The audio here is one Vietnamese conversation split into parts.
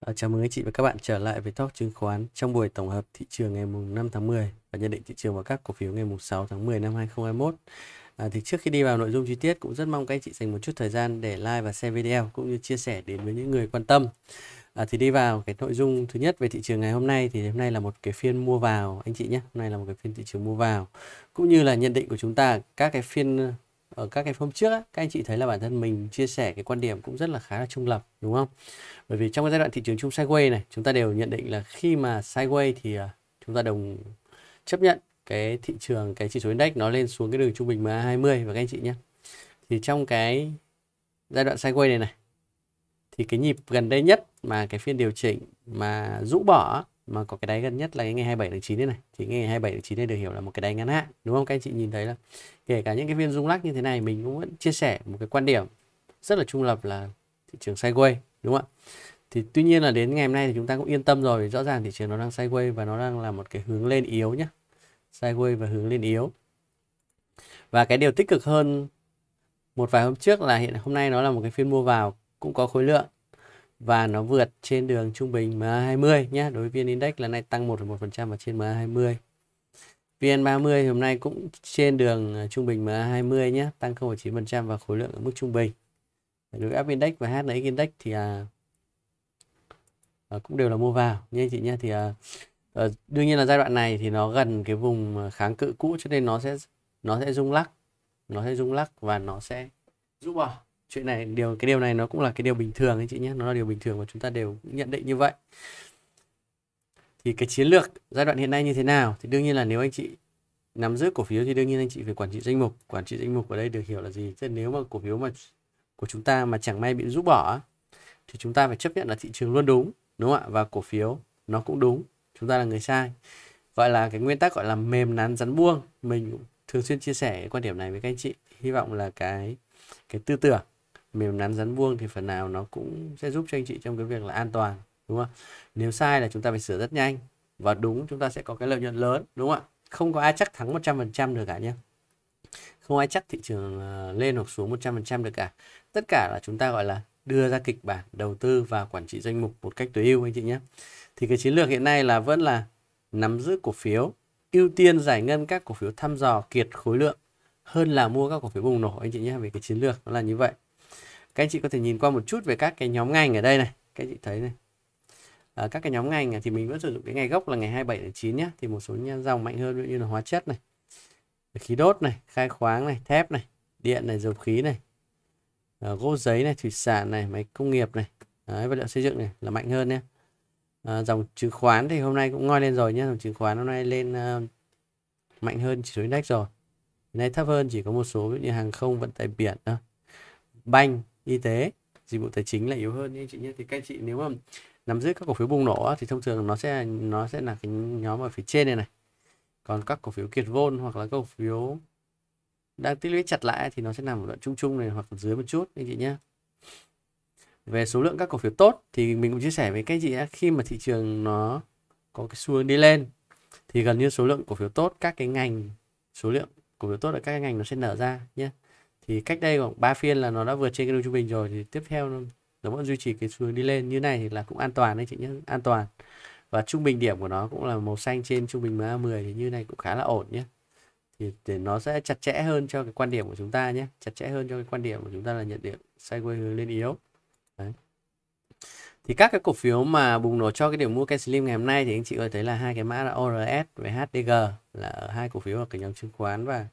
Ờ, chào mừng anh chị và các bạn trở lại với Talk chứng khoán trong buổi tổng hợp thị trường ngày mùng 5 tháng 10 và nhận định thị trường và các cổ phiếu ngày mùng 6 tháng 10 năm 2021. À, thì trước khi đi vào nội dung chi tiết cũng rất mong các anh chị dành một chút thời gian để like và share video cũng như chia sẻ đến với những người quan tâm. À, thì đi vào cái nội dung thứ nhất về thị trường ngày hôm nay thì hôm nay là một cái phiên mua vào anh chị nhé hôm nay là một cái phiên thị trường mua vào cũng như là nhận định của chúng ta các cái phiên ở ờ, các cái hôm trước á, các anh chị thấy là bản thân mình chia sẻ cái quan điểm cũng rất là khá là trung lập đúng không? Bởi vì trong cái giai đoạn thị trường chung sideways này chúng ta đều nhận định là khi mà sideways thì ờ, chúng ta đồng chấp nhận cái thị trường cái chỉ số index nó lên xuống cái đường trung bình MA20 và các anh chị nhé. Thì trong cái giai đoạn sideways này này thì cái nhịp gần đây nhất mà cái phiên điều chỉnh mà rũ bỏ mà có cái đáy gần nhất là cái ngày 27 tháng 9 đây này thì ngày 27 tháng 9 này được hiểu là một cái đáy ngắn hạn đúng không các anh chị nhìn thấy là kể cả những cái viên rung lắc như thế này mình cũng vẫn chia sẻ một cái quan điểm rất là trung lập là thị trường sideways đúng không ạ thì tuy nhiên là đến ngày hôm nay thì chúng ta cũng yên tâm rồi rõ ràng thị trường nó đang sideways và nó đang là một cái hướng lên yếu nhá, sideways và hướng lên yếu và cái điều tích cực hơn một vài hôm trước là hiện hôm nay nó là một cái phiên mua vào cũng có khối lượng và nó vượt trên đường trung bình MA20 nhé. Đối với VN Index lần này tăng 1,1% và trên MA20. VN30 hôm nay cũng trên đường trung bình MA20 nhé, tăng 0,9% và khối lượng ở mức trung bình. Đối với F Index và HNX Index thì à, à, cũng đều là mua vào nhé anh chị nhé. Thì à, à, đương nhiên là giai đoạn này thì nó gần cái vùng à, kháng cự cũ cho nên nó sẽ nó sẽ rung lắc, nó sẽ rung lắc và nó sẽ rũ bỏ chuyện này điều cái điều này nó cũng là cái điều bình thường anh chị nhé nó là điều bình thường và chúng ta đều nhận định như vậy thì cái chiến lược giai đoạn hiện nay như thế nào thì đương nhiên là nếu anh chị nắm giữ cổ phiếu thì đương nhiên anh chị phải quản trị danh mục quản trị danh mục ở đây được hiểu là gì tức nếu mà cổ phiếu mà của chúng ta mà chẳng may bị rút bỏ thì chúng ta phải chấp nhận là thị trường luôn đúng đúng không ạ và cổ phiếu nó cũng đúng chúng ta là người sai gọi là cái nguyên tắc gọi là mềm nắn rắn buông mình thường xuyên chia sẻ quan điểm này với các anh chị hy vọng là cái cái tư tưởng mềm nắn rắn vuông thì phần nào nó cũng sẽ giúp cho anh chị trong cái việc là an toàn đúng không nếu sai là chúng ta phải sửa rất nhanh và đúng chúng ta sẽ có cái lợi nhuận lớn đúng không ạ không có ai chắc thắng 100% được cả nhé không ai chắc thị trường ờ, lên hoặc xuống 100% được cả tất cả là chúng ta gọi là đưa ra kịch bản đầu tư và quản trị danh mục một cách tối ưu anh chị nhé thì cái chiến lược hiện nay là vẫn là nắm giữ cổ phiếu ưu tiên giải ngân các cổ phiếu thăm dò kiệt khối lượng hơn là mua các cổ phiếu bùng nổ anh chị nhé về cái chiến lược nó là như vậy các anh chị có thể nhìn qua một chút về các cái nhóm ngành ở đây này các anh chị thấy này à, các cái nhóm ngành thì mình vẫn sử dụng cái ngày gốc là ngày 27 đến 9 nhé thì một số dòng mạnh hơn như là hóa chất này khí đốt này khai khoáng này thép này điện này dầu khí này ờ, gỗ giấy này thủy sản này máy công nghiệp này Đấy, vật liệu xây dựng này là mạnh hơn nhé à, ờ, dòng chứng khoán thì hôm nay cũng ngoi lên rồi nhé dòng chứng khoán hôm nay lên uh, mạnh hơn chỉ số index rồi nay thấp hơn chỉ có một số như hàng không vận tải biển thôi banh y tế dịch vụ tài chính là yếu hơn nhưng chị nhé thì các chị nếu mà nắm giữ các cổ phiếu bùng nổ thì thông thường nó sẽ nó sẽ là cái nhóm ở phía trên này này còn các cổ phiếu kiệt vôn hoặc là cổ phiếu đang tích lũy chặt lại thì nó sẽ nằm ở đoạn trung trung này hoặc dưới một chút anh chị nhé về số lượng các cổ phiếu tốt thì mình cũng chia sẻ với các chị ấy, khi mà thị trường nó có cái xu hướng đi lên thì gần như số lượng cổ phiếu tốt các cái ngành số lượng cổ phiếu tốt ở các cái ngành nó sẽ nở ra nhé thì cách đây khoảng 3 phiên là nó đã vượt trên cái đường trung bình rồi thì tiếp theo nó, vẫn duy trì cái xu hướng đi lên như này thì là cũng an toàn đấy chị nhé an toàn và trung bình điểm của nó cũng là màu xanh trên trung bình MA10 thì như này cũng khá là ổn nhé thì, để nó sẽ chặt chẽ hơn cho cái quan điểm của chúng ta nhé chặt chẽ hơn cho cái quan điểm của chúng ta là nhận định sideways hướng lên yếu đấy. thì các cái cổ phiếu mà bùng nổ cho cái điểm mua cái slim ngày hôm nay thì anh chị có thấy là hai cái mã là ORS với HDG là hai cổ phiếu ở cái nhóm chứng khoán và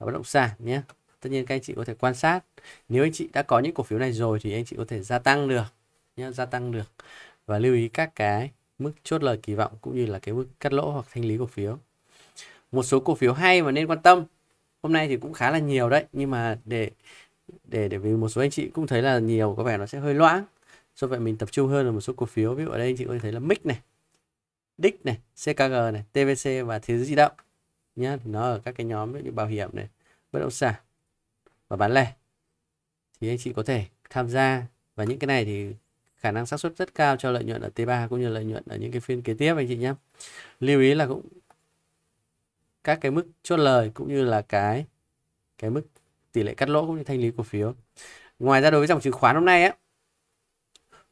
bất động sản nhé tất nhiên các anh chị có thể quan sát nếu anh chị đã có những cổ phiếu này rồi thì anh chị có thể gia tăng được nhé gia tăng được và lưu ý các cái mức chốt lời kỳ vọng cũng như là cái mức cắt lỗ hoặc thanh lý cổ phiếu một số cổ phiếu hay mà nên quan tâm hôm nay thì cũng khá là nhiều đấy nhưng mà để để để vì một số anh chị cũng thấy là nhiều có vẻ nó sẽ hơi loãng do vậy mình tập trung hơn là một số cổ phiếu ví dụ ở đây anh chị có thể thấy là mic này DIC này, CKG này, TVC và Thế giới di động nhá, nó ở các cái nhóm như bảo hiểm này, bất động sản và bán lẻ thì anh chị có thể tham gia và những cái này thì khả năng xác suất rất cao cho lợi nhuận ở T3 cũng như lợi nhuận ở những cái phiên kế tiếp anh chị nhé. Lưu ý là cũng các cái mức chốt lời cũng như là cái cái mức tỷ lệ cắt lỗ cũng như thanh lý cổ phiếu. Ngoài ra đối với dòng chứng khoán hôm nay á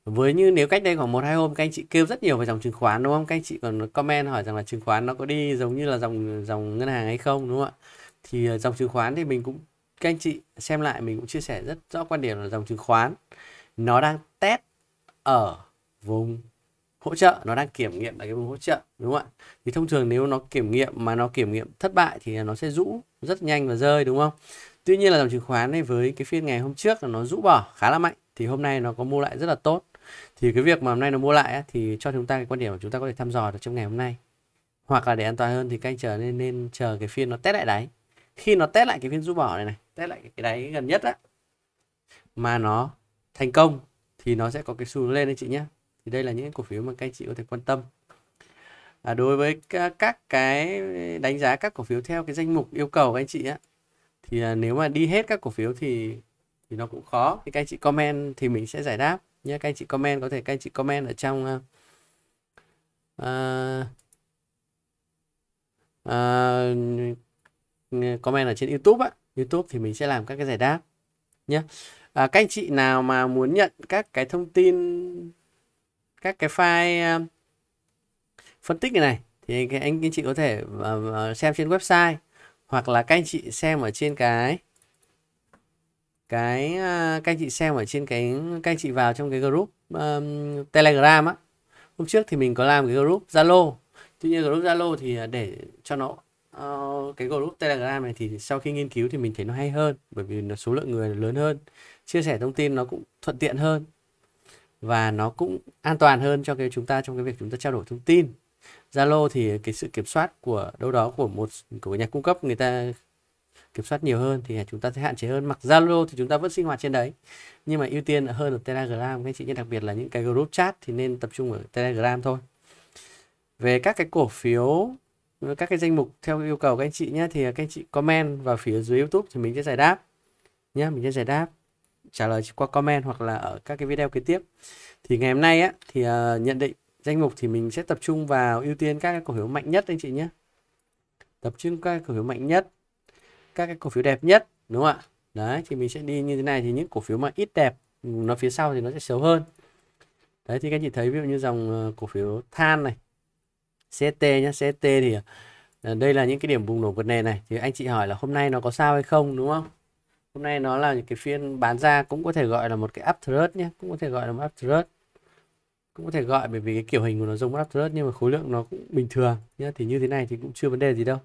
với như nếu cách đây khoảng một hai hôm các anh chị kêu rất nhiều về dòng chứng khoán đúng không? Các anh chị còn comment hỏi rằng là chứng khoán nó có đi giống như là dòng dòng ngân hàng hay không đúng không ạ? Thì ờ, dòng chứng khoán thì mình cũng các anh chị xem lại mình cũng chia sẻ rất rõ quan điểm là dòng chứng khoán nó đang test ở vùng hỗ trợ nó đang kiểm nghiệm tại cái vùng hỗ trợ đúng không ạ thì thông thường nếu nó kiểm nghiệm mà nó kiểm nghiệm thất bại thì nó sẽ rũ rất nhanh và rơi đúng không tuy nhiên là dòng chứng khoán này với cái phiên ngày hôm trước là nó rũ bỏ khá là mạnh thì hôm nay nó có mua lại rất là tốt thì cái việc mà hôm nay nó mua lại thì cho chúng ta cái quan điểm mà chúng ta có thể thăm dò được trong ngày hôm nay hoặc là để an toàn hơn thì các anh chờ nên nên chờ cái phiên nó test lại đáy khi nó test lại cái phiên rũ bỏ này này test lại cái đáy gần nhất á mà nó thành công thì nó sẽ có cái xu hướng lên anh chị nhé thì đây là những cổ phiếu mà các anh chị có thể quan tâm à, đối với các cái đánh giá các cổ phiếu theo cái danh mục yêu cầu các anh chị á thì à, nếu mà đi hết các cổ phiếu thì thì nó cũng khó thì các anh chị comment thì mình sẽ giải đáp nhé các anh chị comment có thể các anh chị comment ở trong uh, uh, comment ở trên YouTube á YouTube thì mình sẽ làm các cái giải đáp nhé à, các anh chị nào mà muốn nhận các cái thông tin các cái file uh, phân tích này thì cái anh, anh chị có thể uh, xem trên website hoặc là các anh chị xem ở trên cái cái uh, các anh chị xem ở trên cái các anh chị vào trong cái group um, Telegram á hôm trước thì mình có làm cái group Zalo tuy nhiên group Zalo thì để cho nó uh, cái group telegram này thì sau khi nghiên cứu thì mình thấy nó hay hơn bởi vì nó số lượng người lớn hơn chia sẻ thông tin nó cũng thuận tiện hơn và nó cũng an toàn hơn cho cái chúng ta trong cái việc chúng ta trao đổi thông tin zalo thì cái sự kiểm soát của đâu đó của một của nhà cung cấp người ta kiểm soát nhiều hơn thì chúng ta sẽ hạn chế hơn mặc Zalo thì chúng ta vẫn sinh hoạt trên đấy nhưng mà ưu tiên hơn là Telegram các chị nhé đặc biệt là những cái group chat thì nên tập trung ở Telegram thôi về các cái cổ phiếu các cái danh mục theo yêu cầu các anh chị nhé thì các anh chị comment vào phía dưới YouTube thì mình sẽ giải đáp nhé mình sẽ giải đáp trả lời qua comment hoặc là ở các cái video kế tiếp thì ngày hôm nay á thì uh, nhận định danh mục thì mình sẽ tập trung vào ưu tiên các cái cổ phiếu mạnh nhất anh chị nhé tập trung các cổ phiếu mạnh nhất các cái cổ phiếu đẹp nhất đúng không ạ đấy thì mình sẽ đi như thế này thì những cổ phiếu mà ít đẹp nó phía sau thì nó sẽ xấu hơn đấy thì các anh chị thấy ví dụ như dòng ờ, cổ phiếu than này CST nhé CST thì ờ, đây là những cái điểm bùng nổ vượt nền này thì anh chị hỏi là hôm nay nó có sao hay không đúng không hôm nay nó là những cái phiên bán ra cũng có thể gọi là một cái up thrust nhé cũng có thể gọi là một up thrust cũng có thể gọi bởi vì cái kiểu hình của nó giống một thrust nhưng mà khối lượng nó cũng bình thường nhé thì như thế này thì cũng chưa vấn đề gì đâu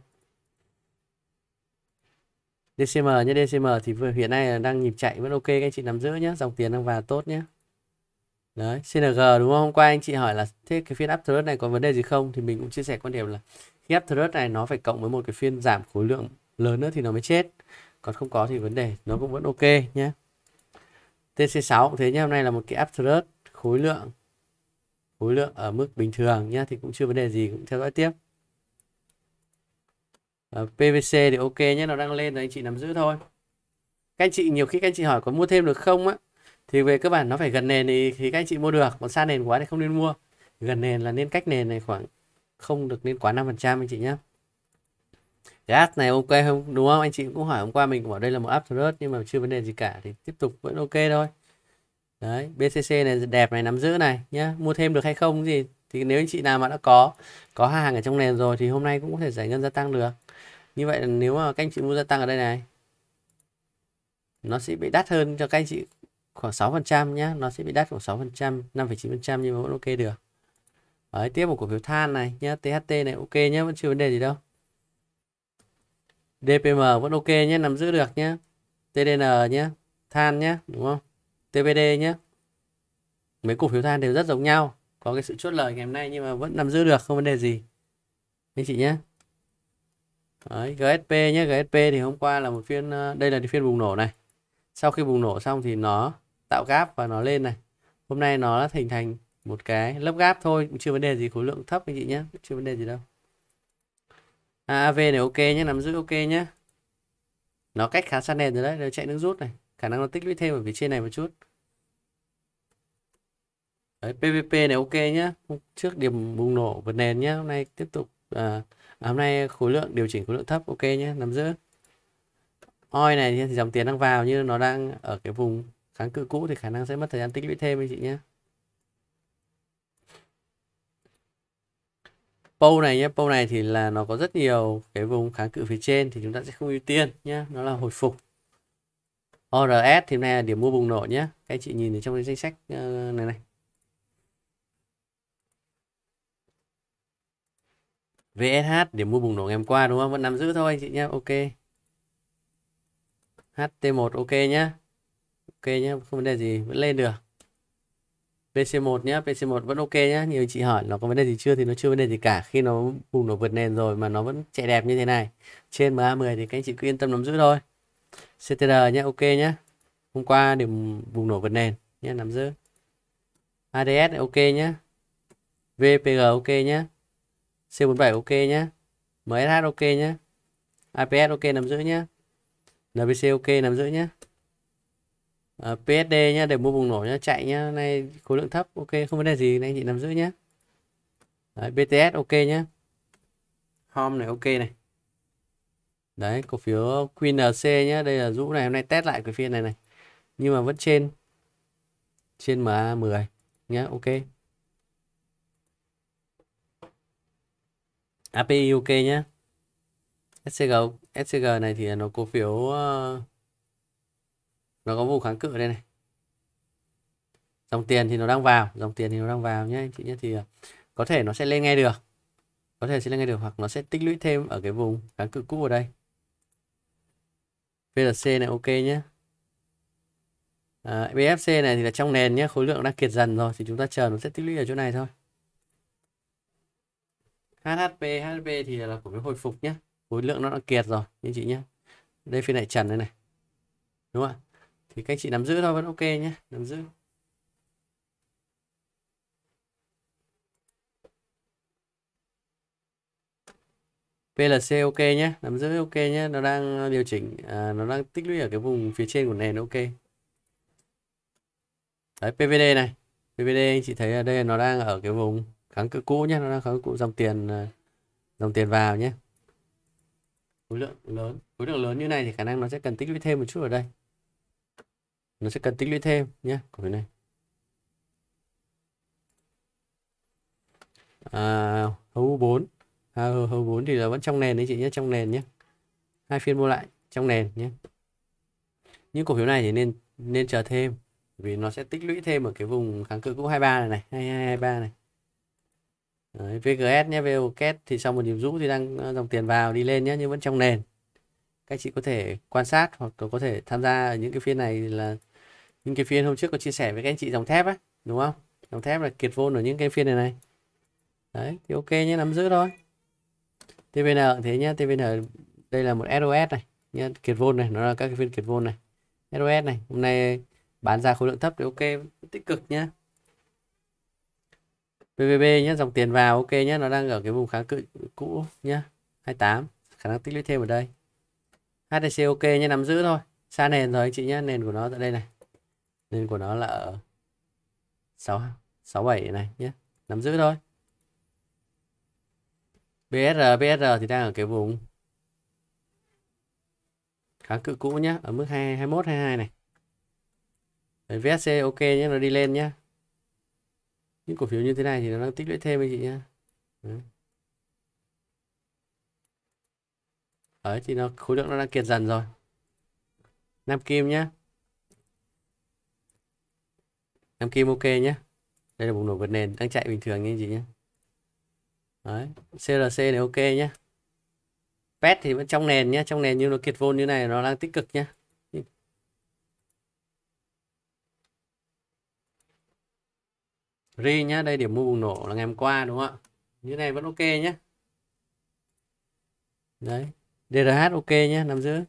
DCM nhé DCM thì hiện nay đang nhịp chạy vẫn ok các anh chị nắm giữ nhé dòng tiền đang vào tốt nhé đấy CNG đúng không hôm qua anh chị hỏi là thế cái phiên up thrust này có vấn đề gì không thì mình cũng chia sẻ quan điểm là khi up thrust này nó phải cộng với một cái phiên giảm khối lượng lớn nữa thì nó mới chết còn không có thì vấn đề nó cũng vẫn ok nhé TC6 cũng thế nhé hôm nay là một cái up thrust khối lượng khối lượng ở mức bình thường nhé thì cũng chưa vấn đề gì cũng theo dõi tiếp ở ờ, PVC thì ok nhé nó đang lên rồi anh chị nắm giữ thôi các anh chị nhiều khi các anh chị hỏi có mua thêm được không á thì về cơ bản nó phải gần nền thì, thì các anh chị mua được còn xa nền quá thì không nên mua gần nền là nên cách nền này khoảng không được nên quá 5% anh chị nhé cái này ok không đúng không anh chị cũng hỏi hôm qua mình cũng bảo đây là một app thread nhưng mà chưa vấn đề gì cả thì tiếp tục vẫn ok thôi đấy BCC này đẹp này nắm giữ này nhá mua thêm được hay không gì thì nếu anh chị nào mà đã có có hàng ở trong nền rồi thì hôm nay cũng có thể giải ngân gia tăng được như vậy là nếu mà các anh chị mua gia tăng ở đây này nó sẽ bị đắt hơn cho các anh chị khoảng 6% nhé nó sẽ bị đắt khoảng 6% 5,9% nhưng mà vẫn ok được Đấy, tiếp một cổ phiếu than này nhé THT này ok nhé vẫn chưa vấn đề gì đâu DPM vẫn ok nhé nắm giữ được nhé TDN nhé than nhé đúng không TPD nhé mấy cổ phiếu than đều rất giống nhau có cái sự chốt lời ngày hôm nay nhưng mà vẫn nắm giữ được không vấn đề gì anh chị nhé Đấy, GSP nhé GSP thì hôm qua là một phiên ờ, đây là phiên bùng nổ này sau khi bùng nổ xong thì nó tạo gáp và nó lên này hôm nay nó đã hình thành một cái lớp gáp thôi chưa vấn đề gì khối lượng thấp anh chị nhé chưa vấn đề gì đâu à, AV này ok nhé nắm giữ ok nhé nó cách khá xa nền rồi đấy nó chạy nước rút này khả năng nó tích lũy thêm ở phía trên này một chút đấy, PVP này ok nhé trước điểm bùng nổ vượt nền nhé hôm nay tiếp tục à, à, hôm nay khối lượng điều chỉnh khối lượng thấp ok nhé nắm giữ oi này thì dòng tiền đang vào như nó đang ở cái vùng kháng cự cũ thì khả năng sẽ mất thời gian tích lũy thêm anh chị nhé Pou này nhé, Pou này thì là nó có rất nhiều cái vùng kháng cự phía trên thì chúng ta sẽ không ưu tiên nhé, nó là hồi phục. ORS thì này là điểm mua bùng nổ nhé, các anh chị nhìn ở trong cái danh sách ờ, này này. VSH điểm mua bùng nổ ngày hôm qua đúng không? Vẫn nắm giữ thôi anh chị nhé, ok. HT1 ok nhé ok nhé không vấn đề gì vẫn lên được PC1 nhé, PC1 vẫn ok nhé. Nhiều chị hỏi nó có vấn đề gì chưa thì nó chưa vấn đề gì cả. Khi nó bùng nổ vượt nền rồi mà nó vẫn chạy đẹp như thế này. Trên MA10 thì các anh chị cứ yên tâm nắm giữ thôi. CTR nhé, ok nhé. Hôm qua điểm bùng nổ vượt nền nhé, nắm giữ. ADS ok nhé. VPG ok nhé. C47 ok nhé. MSH ok nhé. APS ok nắm giữ nhé. NBC ok nắm giữ nhé. Ờ, PSD nhá để mua bùng nổ nhá chạy nhá nay khối lượng thấp ok không vấn đề gì anh chị nắm giữ nhá đấy, BTS ok nhá Hom này ok này đấy cổ phiếu QNC nhá đây là rũ này hôm nay test lại cái phiên này này nhưng mà vẫn trên trên MA10 nhá ok API ok nhá SCG SCG này thì nó cổ phiếu uh, nó có vùng kháng cự đây này dòng tiền thì nó đang vào dòng tiền thì nó đang vào nhé anh chị nhé thì à, có thể nó sẽ lên ngay được có thể sẽ lên ngay được hoặc nó sẽ tích lũy thêm ở cái vùng kháng cự cũ ở đây VLC này ok nhé à, BFC này thì là trong nền nhé khối lượng đang kiệt dần rồi thì chúng ta chờ nó sẽ tích lũy ở chỗ này thôi HHP HHP thì là của cái hồi phục nhé khối lượng nó đã kiệt rồi anh chị nhé đây phiên này trần đây này đúng không ạ thì các chị nắm giữ thôi vẫn ok nhé nắm giữ PLC ok nhé nắm giữ ok nhé nó đang ờ, điều chỉnh à, nó đang tích lũy ở cái vùng phía trên của nền ok đấy PVD này PVD anh chị thấy ở đây nó đang ở cái vùng kháng cự cũ nhé nó đang kháng cự dòng tiền ờ, dòng tiền vào nhé khối lượng lớn khối lượng lớn như này thì khả năng nó sẽ cần tích lũy thêm một chút ở đây nó sẽ cần tích lũy thêm nhé của cái này à, hấu 4 à, hấu 4 thì là vẫn trong nền đấy chị nhé trong nền nhé hai phiên mua lại trong nền nhé những cổ phiếu này thì nên nên chờ thêm vì nó sẽ tích lũy thêm ở cái vùng kháng cự cũ 23 này này 2223 này Đấy, VGS nhé VOKET thì sau một nhịp rũ thì đang à, dòng tiền vào đi lên nhé nhưng vẫn trong nền các chị có thể quan sát hoặc có thể tham gia ở những cái phiên này là những cái phiên hôm trước có chia sẻ với các anh chị dòng thép á đúng không dòng thép là kiệt vôn ở những cái phiên này này đấy thì ok nhé nắm giữ thôi tvn cũng thế nhá tvn đây là một sos này nhá kiệt vôn này nó là các cái phiên kiệt vôn này sos này hôm nay bán ra khối lượng thấp thì ok tích cực nhá pvb nhé dòng tiền vào ok nhé nó đang ở cái vùng kháng cự cũ nhá 28 khả năng tích lũy thêm ở đây hdc ok nhé nắm giữ thôi xa nền rồi anh chị nhé nền của nó tại đây này nên của nó là ở 6 67 này nhé nắm giữ thôi BSR BSR thì đang ở cái vùng kháng cự cũ nhé ở mức 2 21 22 này Đấy, VSC ok nhé nó đi lên nhé những cổ phiếu như thế này thì nó đang tích lũy thêm anh chị nhé Đấy. Đấy thì nó khối lượng nó đang kiệt dần rồi Nam Kim nhé em kim ok nhé đây là bùng nổ vượt nền đang chạy bình thường như gì nhé đấy crc này ok nhé pet thì vẫn trong nền nhé trong nền như nó kiệt vôn như này nó đang tích cực nhé ri nhá đây điểm mua bùng nổ là ngày hôm qua đúng không ạ như này vẫn ok nhé đấy drh ok nhé nắm giữ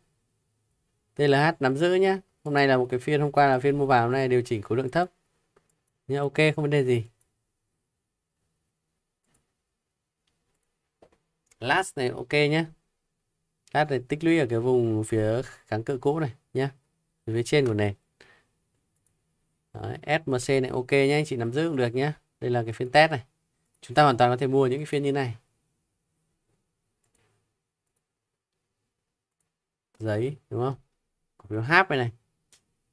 tlh nắm giữ nhé hôm nay là một cái phiên hôm qua là phiên mua vào hôm nay điều chỉnh khối lượng thấp Nhá ok không vấn đề gì. Last này ok nhé. Last này tích lũy ở cái vùng phía kháng cự cũ này nhé. Phía trên của nền. Đấy, SMC này ok nhé. Anh chị nắm giữ cũng được nhé. Đây là cái phiên test này. Chúng ta hoàn toàn có thể mua những cái phiên như này. Giấy đúng không? Cổ phiếu HAP này này.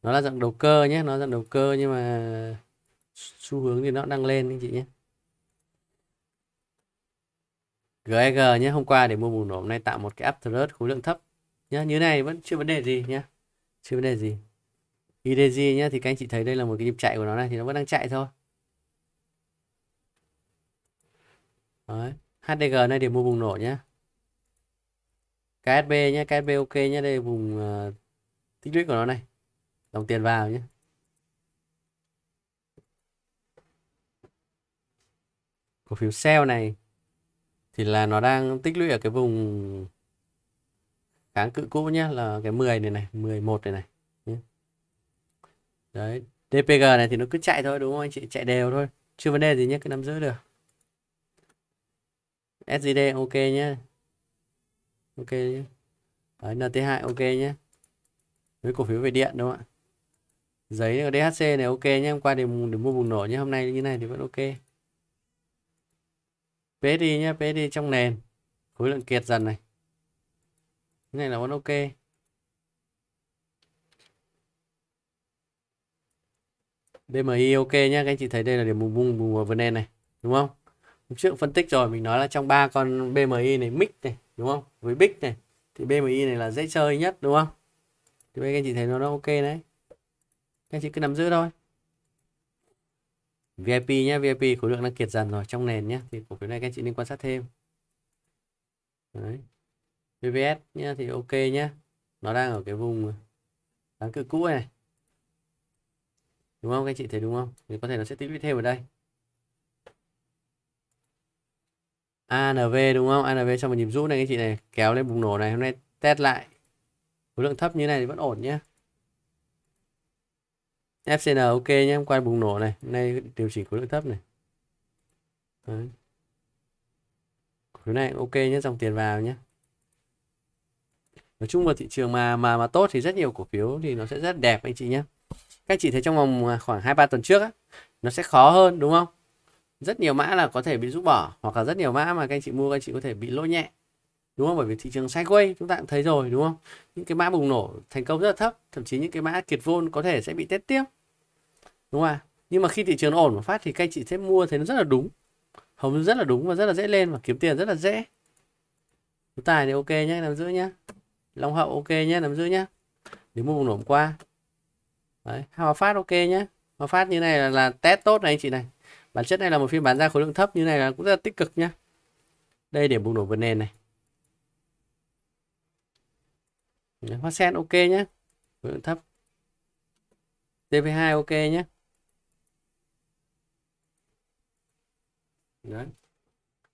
Nó là dạng đầu cơ nhé. Nó là dạng đầu cơ nhưng mà xu hướng thì nó đang lên anh chị nhé GEG nhé hôm qua để mua bùng nổ hôm nay tạo một cái uptrend khối lượng thấp nhé như này vẫn chưa vấn đề gì nhé chưa vấn đề gì IDG nhé thì các anh chị thấy đây là một cái nhịp chạy của nó này thì nó vẫn đang chạy thôi Đấy. HDG này để mua bùng nổ nhé KSB nhé KSB ok nhé đây là vùng uh, tích lũy của nó này dòng tiền vào nhé cổ phiếu sell này thì là nó đang tích lũy ở cái vùng kháng cự cũ nhé là cái 10 này này 11 này này đấy DPG này thì nó cứ chạy thôi đúng không anh chị chạy đều thôi chưa vấn đề gì nhé cứ nắm giữ được SGD ok nhé ok nhé đấy, NT2 ok nhé với cổ phiếu về điện đúng không ạ giấy DHC này ok nhé hôm qua để, để mua bùng nổ nhé hôm nay như này thì vẫn ok Pế đi nhé pế đi trong nền. Khối lượng kiệt dần này. Cái này là vẫn ok. BMI ok nhé, các anh chị thấy đây là điểm bùng bùng bùng ở vần nền này, đúng không? Hôm trước phân tích rồi, mình nói là trong ba con BMI này, mic này, đúng không? Với big này thì BMI này là dễ chơi nhất đúng không? Thì các anh chị thấy nó, nó ok đấy. Các anh chị cứ nắm giữ thôi. VIP nhé VIP khối lượng đang kiệt dần rồi trong nền nhé thì cổ phiếu này các chị nên quan sát thêm Đấy. VPS nhé thì ok nhé nó đang ở cái vùng đáng cự cũ này đúng không các chị thấy đúng không thì có thể nó sẽ tích lũy thêm ở đây ANV đúng không ANV trong một nhịp rút này các chị này kéo lên bùng nổ này hôm nay test lại khối lượng thấp như này thì vẫn ổn nhé FCN ok nhé hôm qua bùng nổ này nay điều chỉnh khối lượng thấp này Đấy. khối này ok nhé dòng tiền vào nhé nói chung là thị trường mà mà mà tốt thì rất nhiều cổ phiếu thì nó sẽ rất đẹp anh chị nhé các anh chị thấy trong vòng à, khoảng hai ba tuần trước á, nó sẽ khó hơn đúng không rất nhiều mã là có thể bị rút bỏ hoặc là rất nhiều mã mà các anh chị mua các anh chị có thể bị lỗ nhẹ đúng không bởi vì thị trường sideways chúng ta cũng thấy rồi đúng không những cái mã bùng nổ thành công rất là thấp thậm chí những cái mã kiệt vôn có thể sẽ bị test tiếp đúng không ạ nhưng mà khi thị trường ổn và phát thì các anh chị sẽ mua thấy nó rất là đúng hồng rất là đúng và rất là dễ lên và kiếm tiền rất là dễ tài thì ok nhé làm giữ nhé long hậu ok nhé làm giữ nhé để mua bùng nổ qua Đấy, hòa phát ok nhé hòa phát như này là, là test tốt này anh chị này bản chất này là một phiên bán ra khối lượng thấp như này là cũng rất là tích cực nhá đây điểm bùng nổ vượt nền này hoa sen ok nhé khối lượng thấp tv 2 ok nhé Đấy.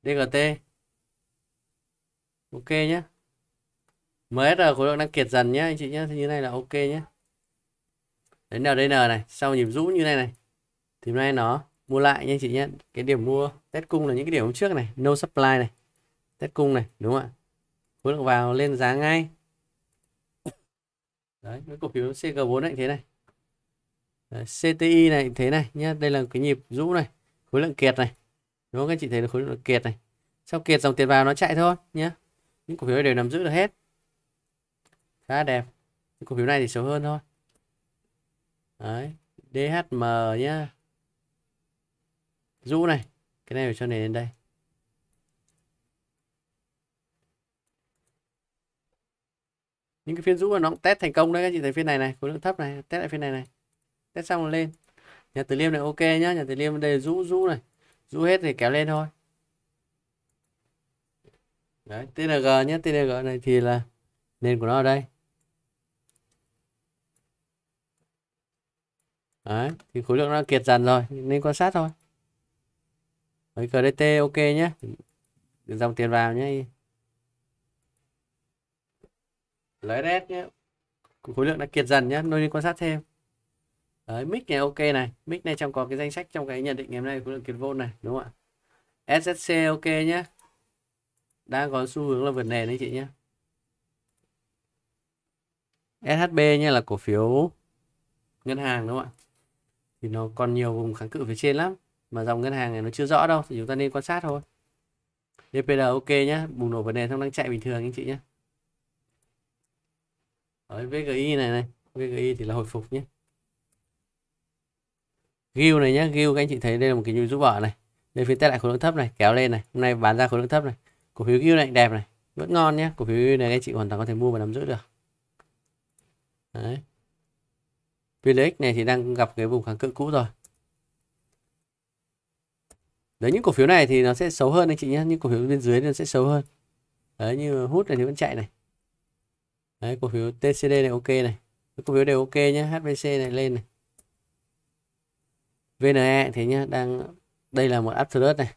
DGT. Ok nhé. MSR khối lượng đang kiệt dần nhé anh chị nhé. Thì như này là ok nhé. Đến NDN này. Sau nhịp rũ như này này. Thì hôm nay nó mua lại nha anh chị nhé. Cái điểm mua test cung là những cái điểm hôm trước này. No supply này. Test cung này. Đúng không ạ? Khối lượng vào lên giá ngay. Đấy. Cái cổ phiếu CG4 này thế này. Đấy, CTI này thế này nhé. Đây là cái nhịp rũ này. Khối lượng kiệt này đúng không các chị thấy là khối lượng kiệt này sau kiệt dòng tiền vào nó chạy thôi nhé những cổ phiếu này đều nắm giữ được hết khá đẹp những cổ phiếu này thì xấu hơn thôi đấy DHM nhá rũ này cái này phải cho nền lên đây những cái phiên rũ mà nó cũng test thành công đấy các chị thấy phiên này này khối lượng thấp này test lại phiên này này test xong lên nhà từ liêm này ok nhá nhà từ liêm đây rũ rũ này rũ hết thì kéo lên thôi đấy tng nhé tng này thì là nền của nó ở đây đấy thì khối lượng nó kiệt dần rồi nên quan sát thôi với cdt ok nhé dòng tiền vào nhé lấy đét nhé khối lượng đã kiệt dần nhé nên quan sát thêm Đấy, mic này ok này mic này trong có cái danh sách trong cái nhận định ngày hôm nay của lượng kiệt vô này đúng không ạ SSC ok nhé đang có xu hướng là vượt nền đấy chị nhé SHB nhé là cổ phiếu ngân hàng đúng không ạ thì nó còn nhiều vùng kháng cự phía trên lắm mà dòng ngân hàng này nó chưa rõ đâu thì chúng ta nên quan sát thôi DPR ok nhé bùng nổ vượt nền xong đang chạy bình thường anh chị nhé ở VGI này này VGI thì là hồi phục nhé Ghiu này nhé, Ghiu các anh chị thấy đây là một cái nhúm giúp vợ này. Đây phiên test lại khối lượng thấp này, kéo lên này. Hôm nay bán ra khối lượng thấp này. Cổ phiếu Ghiu này đẹp này, vẫn ngon nhé. Cổ phiếu Ghiu này các anh chị hoàn toàn có thể mua và nắm giữ được. Đấy. VNX này thì đang gặp cái vùng kháng cự cũ rồi. Đấy những cổ phiếu này thì nó sẽ xấu hơn anh chị nhé, những cổ phiếu bên dưới nó sẽ xấu hơn. Đấy như hút này thì vẫn chạy này. Đấy cổ phiếu TCD này ok này. cổ phiếu đều ok nhé, HVC này lên này. VNE thì nhá đang đây là một absolute này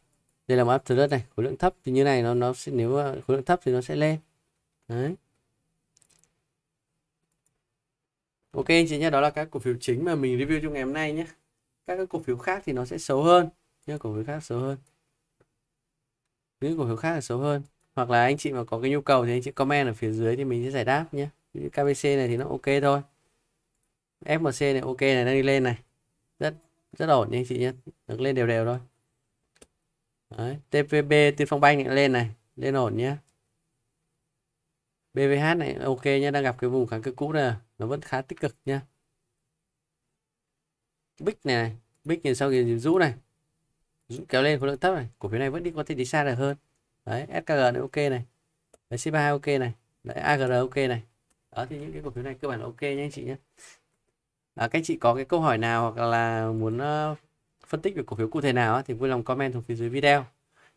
đây là một absolute này khối lượng thấp thì như này nó nó sẽ nếu khối lượng thấp thì nó sẽ lên đấy Ok anh chị nhé, đó là các cổ phiếu chính mà mình review trong ngày hôm nay nhé. Các cổ phiếu khác thì nó sẽ xấu hơn, nhé, cổ phiếu khác xấu hơn. Những cổ phiếu khác là xấu hơn. Hoặc là anh chị mà có cái nhu cầu thì anh chị comment ở phía dưới thì mình sẽ giải đáp nhé. KBC này thì nó ok thôi. FMC này ok này đang đi lên này. Rất rất ổn nha anh chị nhé được lên đều đều thôi Đấy, TPB Tiên Phong Banh lên này lên ổn nhé BVH này ok nhé đang gặp cái vùng kháng cự cũ này nó vẫn khá tích cực nhá Bích này, này. Bích nhìn sau nhìn rũ này rũ kéo lên khối lượng thấp này cổ phiếu này vẫn đi có thể đi xa được hơn đấy SKG này ok này đấy, C32 ok này đấy AGR ok này đó thì những cái cổ phiếu này cơ bản là ok nha anh chị nhé à, các chị có cái câu hỏi nào hoặc là muốn uh, phân tích về cổ phiếu cụ thể nào thì vui lòng comment xuống phía dưới video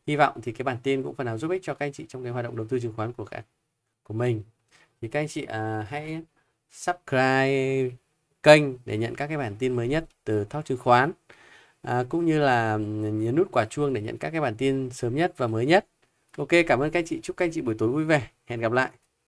hy vọng thì cái bản tin cũng phần nào giúp ích cho các anh chị trong cái hoạt động đầu tư chứng khoán của các của mình thì các anh chị à, hãy subscribe kênh để nhận các cái bản tin mới nhất từ Talk chứng khoán à, cũng như là ừ, nhấn nút quả chuông để nhận các cái bản tin sớm nhất và mới nhất ok cảm ơn các anh chị chúc các anh chị buổi tối vui vẻ hẹn gặp lại